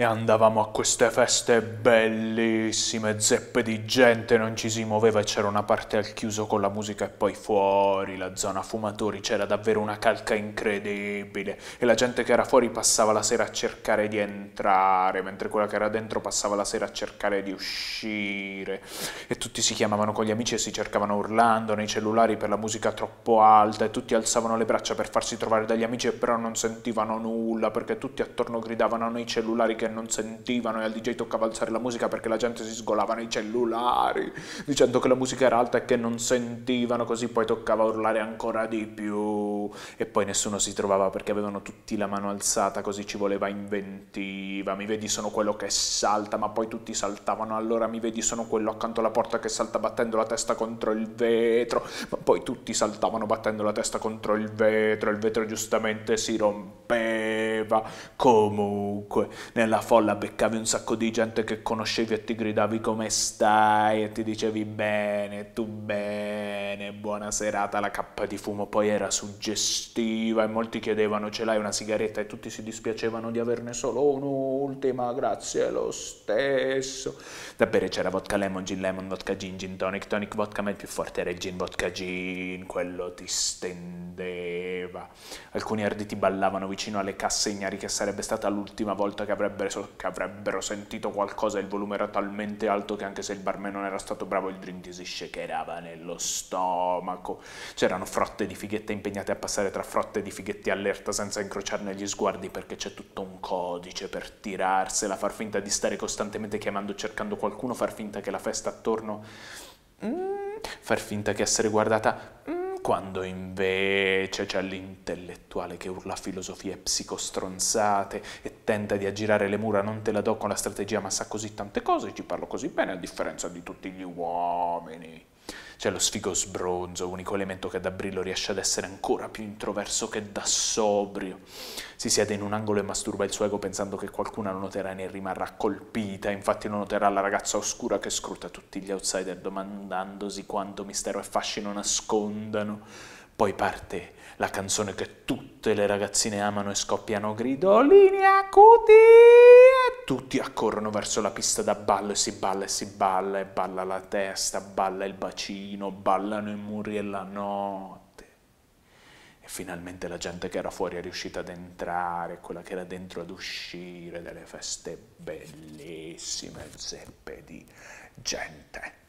e andavamo a queste feste bellissime, zeppe di gente, non ci si muoveva e c'era una parte al chiuso con la musica e poi fuori, la zona fumatori, c'era davvero una calca incredibile e la gente che era fuori passava la sera a cercare di entrare, mentre quella che era dentro passava la sera a cercare di uscire e tutti si chiamavano con gli amici e si cercavano urlando nei cellulari per la musica troppo alta e tutti alzavano le braccia per farsi trovare dagli amici e però non sentivano nulla perché tutti attorno gridavano nei cellulari che che non sentivano e al DJ toccava alzare la musica perché la gente si sgolava nei cellulari dicendo che la musica era alta e che non sentivano così poi toccava urlare ancora di più e poi nessuno si trovava perché avevano tutti la mano alzata così ci voleva inventiva mi vedi sono quello che salta ma poi tutti saltavano allora mi vedi sono quello accanto alla porta che salta battendo la testa contro il vetro ma poi tutti saltavano battendo la testa contro il vetro il vetro giustamente si rompeva rompeva. Comunque, nella folla beccavi un sacco di gente che conoscevi e ti gridavi come stai e ti dicevi bene, tu bene, buona serata. La cappa di fumo poi era suggestiva e molti chiedevano ce l'hai una sigaretta e tutti si dispiacevano di averne solo un'ultima, grazie lo stesso. Da bere c'era vodka lemon, gin lemon, vodka gin, gin tonic, tonic vodka, ma il più forte era il gin vodka gin, quello ti stendeva piaceva, alcuni arditi ballavano vicino alle casse ignari che sarebbe stata l'ultima volta che avrebbero, che avrebbero sentito qualcosa, il volume era talmente alto che anche se il barman non era stato bravo il drink si shakerava nello stomaco, c'erano frotte di fighette impegnate a passare tra frotte di fighetti allerta senza incrociarne gli sguardi perché c'è tutto un codice per tirarsela, far finta di stare costantemente chiamando, cercando qualcuno, far finta che la festa attorno... Mm, far finta che essere guardata... Mm, quando invece c'è l'intellettuale che urla filosofie psicostronzate e tenta di aggirare le mura, non te la do con la strategia ma sa così tante cose, e ci parlo così bene a differenza di tutti gli uomini. C'è lo sfigo sbronzo, unico elemento che da brillo riesce ad essere ancora più introverso che da sobrio. Si siede in un angolo e masturba il suo ego pensando che qualcuna lo noterà e ne rimarrà colpita. Infatti lo noterà la ragazza oscura che scruta tutti gli outsider domandandosi quanto mistero e fascino nascondano. Poi parte la canzone che tutte le ragazzine amano e scoppiano grido Linea Cuti! E tutti accorrono verso la pista da ballo e si balla e si balla e balla la testa, balla il bacino, ballano i muri e la notte. E finalmente la gente che era fuori è riuscita ad entrare, quella che era dentro ad uscire, delle feste bellissime, zeppe di gente.